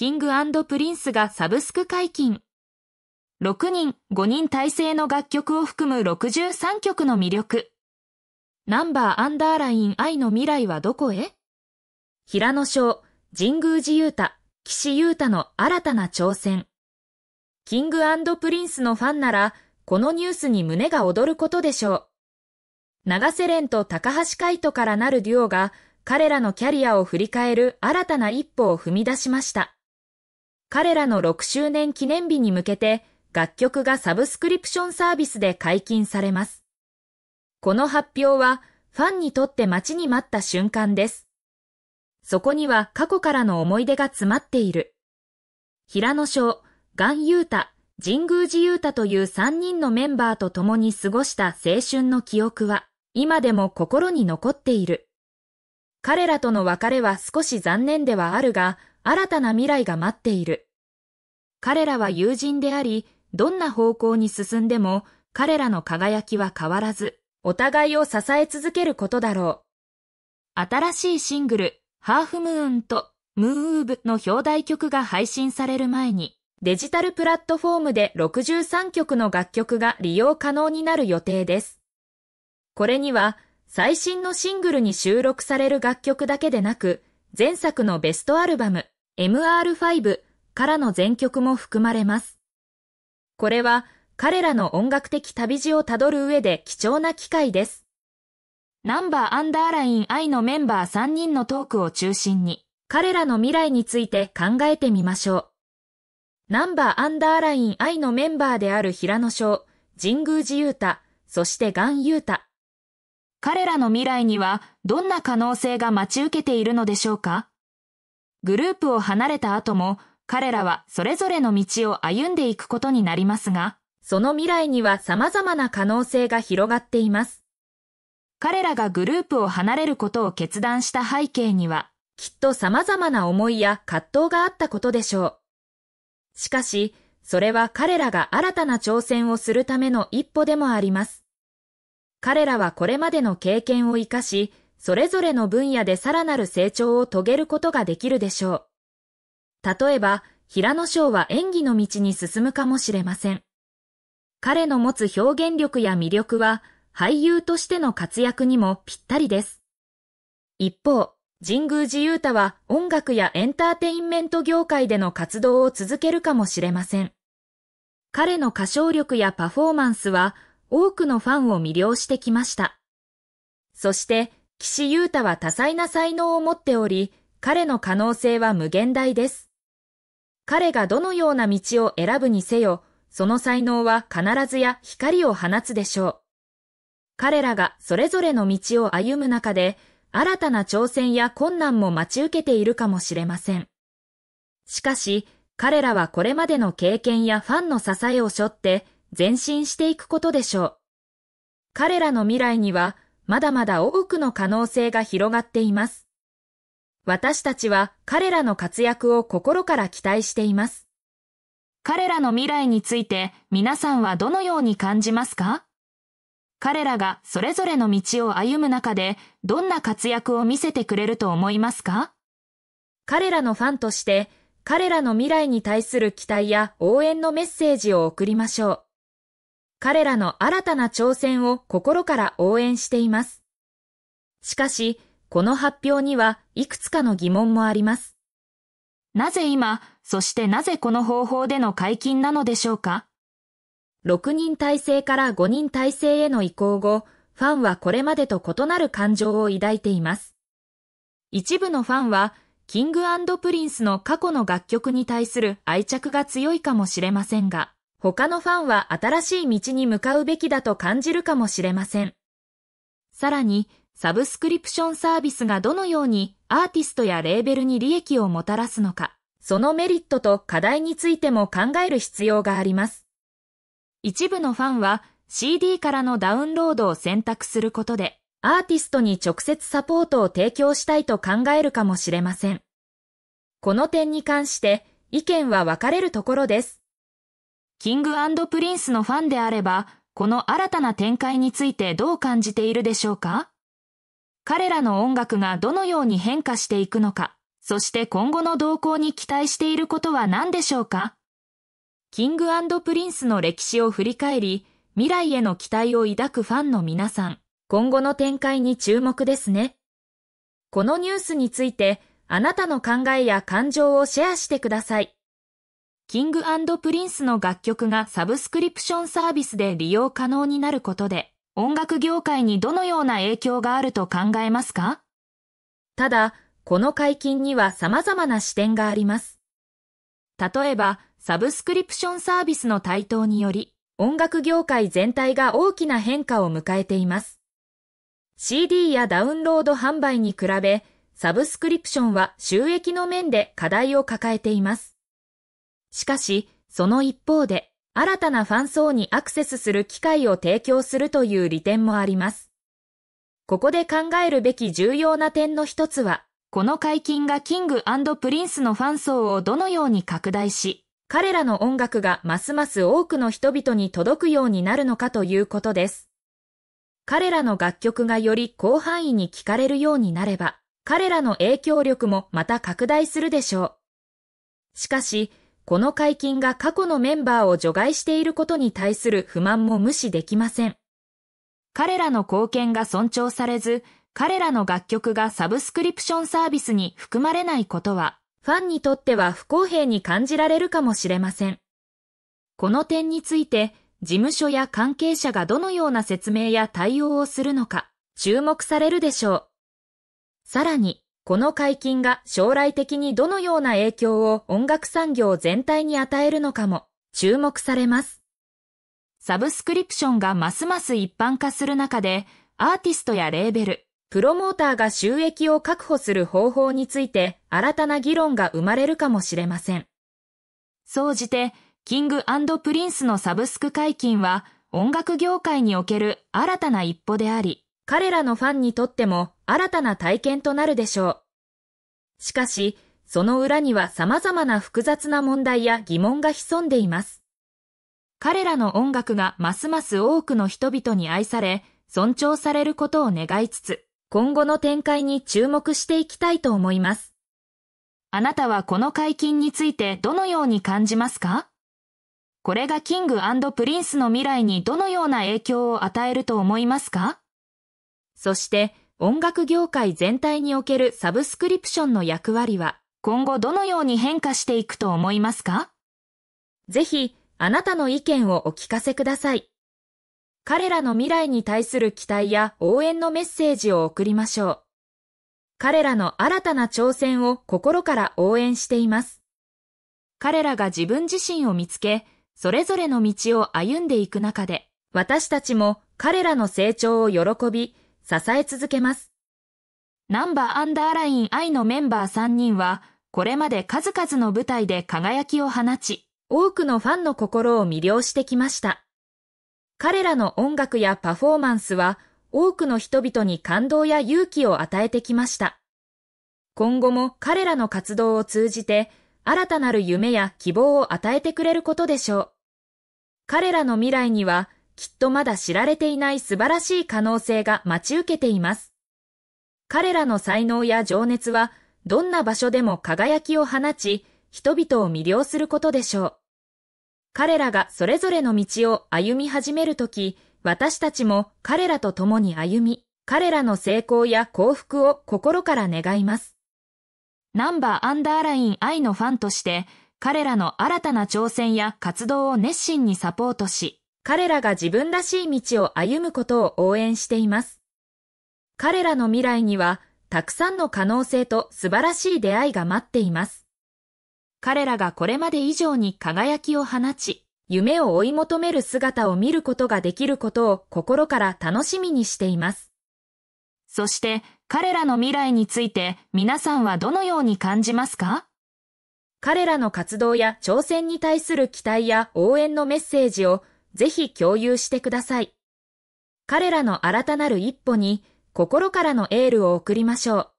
キングプリンスがサブスク解禁。6人、5人体制の楽曲を含む63曲の魅力。ナンバーアンダーライン愛の未来はどこへ平野翔、神宮寺雄太、岸優太の新たな挑戦。キングプリンスのファンなら、このニュースに胸が躍ることでしょう。長瀬廉と高橋海人からなるデュオが、彼らのキャリアを振り返る新たな一歩を踏み出しました。彼らの6周年記念日に向けて楽曲がサブスクリプションサービスで解禁されます。この発表はファンにとって待ちに待った瞬間です。そこには過去からの思い出が詰まっている。平野翔、岩優太、神宮寺優太という3人のメンバーと共に過ごした青春の記憶は今でも心に残っている。彼らとの別れは少し残念ではあるが、新たな未来が待っている。彼らは友人であり、どんな方向に進んでも彼らの輝きは変わらず、お互いを支え続けることだろう。新しいシングル、ハーフムーンとムーンウーブの表題曲が配信される前に、デジタルプラットフォームで63曲の楽曲が利用可能になる予定です。これには、最新のシングルに収録される楽曲だけでなく、前作のベストアルバム、MR5 からの全曲も含まれます。これは彼らの音楽的旅路をたどる上で貴重な機会です。ナンバーアンダーライン I のメンバー3人のトークを中心に、彼らの未来について考えてみましょう。ナンバーアンダーライン I のメンバーである平野翔、神宮寺雄太、そしてガン雄太。彼らの未来にはどんな可能性が待ち受けているのでしょうかグループを離れた後も彼らはそれぞれの道を歩んでいくことになりますが、その未来には様々な可能性が広がっています。彼らがグループを離れることを決断した背景には、きっと様々な思いや葛藤があったことでしょう。しかし、それは彼らが新たな挑戦をするための一歩でもあります。彼らはこれまでの経験を活かし、それぞれの分野でさらなる成長を遂げることができるでしょう。例えば、平野翔は演技の道に進むかもしれません。彼の持つ表現力や魅力は、俳優としての活躍にもぴったりです。一方、神宮寺勇太は音楽やエンターテインメント業界での活動を続けるかもしれません。彼の歌唱力やパフォーマンスは多くのファンを魅了してきました。そして岸優太は多彩な才能を持っており、彼の可能性は無限大です。彼がどのような道を選ぶにせよ、その才能は必ずや光を放つでしょう。彼らがそれぞれの道を歩む中で、新たな挑戦や困難も待ち受けているかもしれません。しかし、彼らはこれまでの経験やファンの支えを背負って前進していくことでしょう。彼らの未来にはまだまだ多くの可能性が広がっています。私たちは彼らの活躍を心から期待しています。彼らの未来について皆さんはどのように感じますか彼らがそれぞれの道を歩む中でどんな活躍を見せてくれると思いますか彼らのファンとして彼らの未来に対する期待や応援のメッセージを送りましょう。彼らの新たな挑戦を心から応援しています。しかし、この発表にはいくつかの疑問もあります。なぜ今、そしてなぜこの方法での解禁なのでしょうか ?6 人体制から5人体制への移行後、ファンはこれまでと異なる感情を抱いています。一部のファンは、キングプリンスの過去の楽曲に対する愛着が強いかもしれませんが、他のファンは新しい道に向かうべきだと感じるかもしれません。さらに、サブスクリプションサービスがどのようにアーティストやレーベルに利益をもたらすのか、そのメリットと課題についても考える必要があります。一部のファンは CD からのダウンロードを選択することで、アーティストに直接サポートを提供したいと考えるかもしれません。この点に関して意見は分かれるところです。キングプリンスのファンであれば、この新たな展開についてどう感じているでしょうか彼らの音楽がどのように変化していくのか、そして今後の動向に期待していることは何でしょうかキングプリンスの歴史を振り返り、未来への期待を抱くファンの皆さん、今後の展開に注目ですね。このニュースについて、あなたの考えや感情をシェアしてください。キングプリンスの楽曲がサブスクリプションサービスで利用可能になることで、音楽業界にどのような影響があると考えますかただ、この解禁には様々な視点があります。例えば、サブスクリプションサービスの台頭により、音楽業界全体が大きな変化を迎えています。CD やダウンロード販売に比べ、サブスクリプションは収益の面で課題を抱えています。しかし、その一方で、新たなファン層にアクセスする機会を提供するという利点もあります。ここで考えるべき重要な点の一つは、この解禁がキングプリンスのファン層をどのように拡大し、彼らの音楽がますます多くの人々に届くようになるのかということです。彼らの楽曲がより広範囲に聴かれるようになれば、彼らの影響力もまた拡大するでしょう。しかし、この解禁が過去のメンバーを除外していることに対する不満も無視できません。彼らの貢献が尊重されず、彼らの楽曲がサブスクリプションサービスに含まれないことは、ファンにとっては不公平に感じられるかもしれません。この点について、事務所や関係者がどのような説明や対応をするのか、注目されるでしょう。さらに、この解禁が将来的にどのような影響を音楽産業全体に与えるのかも注目されます。サブスクリプションがますます一般化する中で、アーティストやレーベル、プロモーターが収益を確保する方法について新たな議論が生まれるかもしれません。総じて、キングプリンスのサブスク解禁は音楽業界における新たな一歩であり、彼らのファンにとっても新たな体験となるでしょう。しかし、その裏には様々な複雑な問題や疑問が潜んでいます。彼らの音楽がますます多くの人々に愛され、尊重されることを願いつつ、今後の展開に注目していきたいと思います。あなたはこの解禁についてどのように感じますかこれがキングプリンスの未来にどのような影響を与えると思いますかそして音楽業界全体におけるサブスクリプションの役割は今後どのように変化していくと思いますかぜひあなたの意見をお聞かせください。彼らの未来に対する期待や応援のメッセージを送りましょう。彼らの新たな挑戦を心から応援しています。彼らが自分自身を見つけ、それぞれの道を歩んでいく中で、私たちも彼らの成長を喜び、支え続けます。ナンバーアンダーライン I のメンバー3人は、これまで数々の舞台で輝きを放ち、多くのファンの心を魅了してきました。彼らの音楽やパフォーマンスは、多くの人々に感動や勇気を与えてきました。今後も彼らの活動を通じて、新たなる夢や希望を与えてくれることでしょう。彼らの未来には、きっとまだ知られていない素晴らしい可能性が待ち受けています。彼らの才能や情熱は、どんな場所でも輝きを放ち、人々を魅了することでしょう。彼らがそれぞれの道を歩み始めるとき、私たちも彼らと共に歩み、彼らの成功や幸福を心から願います。ナンバーアンダーライン愛のファンとして、彼らの新たな挑戦や活動を熱心にサポートし、彼らが自分らしい道を歩むことを応援しています。彼らの未来には、たくさんの可能性と素晴らしい出会いが待っています。彼らがこれまで以上に輝きを放ち、夢を追い求める姿を見ることができることを心から楽しみにしています。そして彼らの未来について皆さんはどのように感じますか彼らの活動や挑戦に対する期待や応援のメッセージをぜひ共有してください。彼らの新たなる一歩に心からのエールを送りましょう。